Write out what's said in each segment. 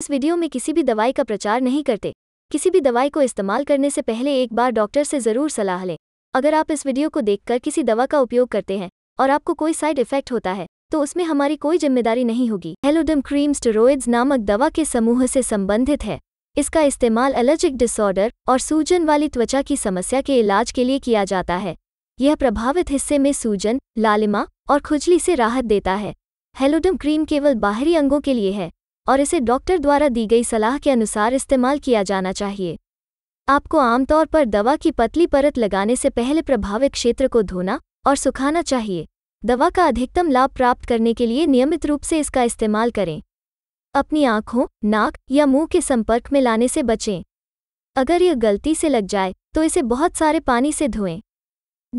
इस वीडियो में किसी भी दवाई का प्रचार नहीं करते किसी भी दवाई को इस्तेमाल करने से पहले एक बार डॉक्टर से ज़रूर सलाह लें अगर आप इस वीडियो को देखकर किसी दवा का उपयोग करते हैं और आपको कोई साइड इफेक्ट होता है तो उसमें हमारी कोई जिम्मेदारी नहीं होगी हेलोडम क्रीम स्टेरोइड्स नामक दवा के समूह से संबंधित है इसका इस्तेमाल एलर्जिक डिसऑर्डर और सूजन वाली त्वचा की समस्या के इलाज के लिए किया जाता है यह प्रभावित हिस्से में सूजन लालिमा और खुजली से राहत देता है हेलोडम क्रीम केवल बाहरी अंगों के लिए है और इसे डॉक्टर द्वारा दी गई सलाह के अनुसार इस्तेमाल किया जाना चाहिए आपको आमतौर पर दवा की पतली परत लगाने से पहले प्रभावित क्षेत्र को धोना और सुखाना चाहिए दवा का अधिकतम लाभ प्राप्त करने के लिए नियमित रूप से इसका इस्तेमाल करें अपनी आंखों नाक या मुंह के संपर्क में लाने से बचें अगर यह गलती से लग जाए तो इसे बहुत सारे पानी से धोएं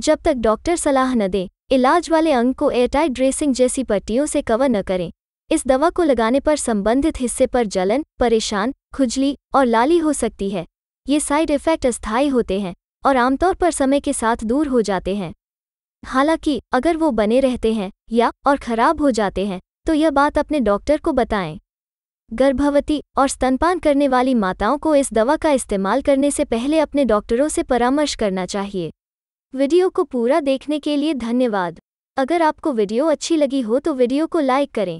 जब तक डॉक्टर सलाह न दें इलाज वाले अंग को एयरटाइट ड्रेसिंग जैसी पट्टियों से कवर न करें इस दवा को लगाने पर संबंधित हिस्से पर जलन परेशान खुजली और लाली हो सकती है ये साइड इफ़ेक्ट अस्थायी होते हैं और आमतौर पर समय के साथ दूर हो जाते हैं हालांकि अगर वो बने रहते हैं या और खराब हो जाते हैं तो यह बात अपने डॉक्टर को बताएं गर्भवती और स्तनपान करने वाली माताओं को इस दवा का इस्तेमाल करने से पहले अपने डॉक्टरों से परामर्श करना चाहिए वीडियो को पूरा देखने के लिए धन्यवाद अगर आपको वीडियो अच्छी लगी हो तो वीडियो को लाइक करें